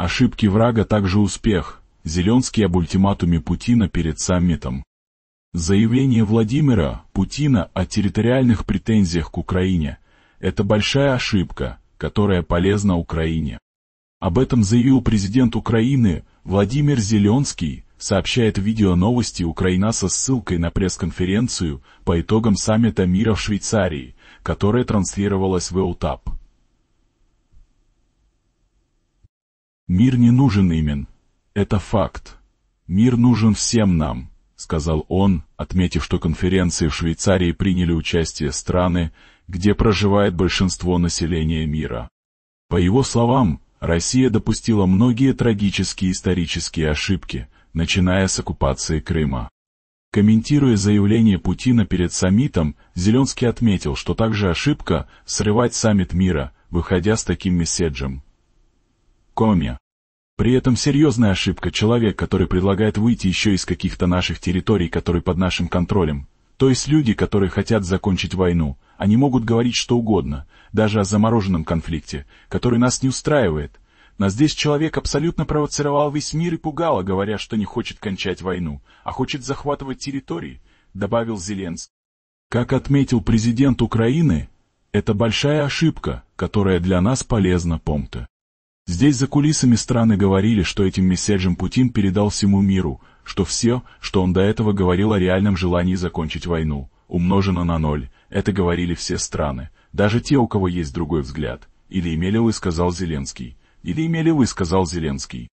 Ошибки врага также успех. Зеленский об ультиматуме Путина перед саммитом. Заявление Владимира Путина о территориальных претензиях к Украине – это большая ошибка, которая полезна Украине. Об этом заявил президент Украины Владимир Зеленский, сообщает видео новости Украина со ссылкой на пресс-конференцию по итогам саммита мира в Швейцарии, которая транслировалась в ЭУТАП. Мир не нужен имен. Это факт. Мир нужен всем нам, сказал он, отметив, что конференции в Швейцарии приняли участие страны, где проживает большинство населения мира. По его словам, Россия допустила многие трагические исторические ошибки, начиная с оккупации Крыма. Комментируя заявление Путина перед саммитом, Зеленский отметил, что также ошибка – срывать саммит мира, выходя с таким месседжем коме. При этом серьезная ошибка человек, который предлагает выйти еще из каких-то наших территорий, которые под нашим контролем. То есть люди, которые хотят закончить войну, они могут говорить что угодно, даже о замороженном конфликте, который нас не устраивает. Но здесь человек абсолютно провоцировал весь мир и пугало, говоря, что не хочет кончать войну, а хочет захватывать территории, добавил Зеленский. Как отметил президент Украины, это большая ошибка, которая для нас полезна, помните. Здесь за кулисами страны говорили, что этим месседжем Путин передал всему миру, что все, что он до этого говорил о реальном желании закончить войну, умножено на ноль. Это говорили все страны, даже те, у кого есть другой взгляд. Или имели вы, сказал Зеленский. Или имели вы, сказал Зеленский.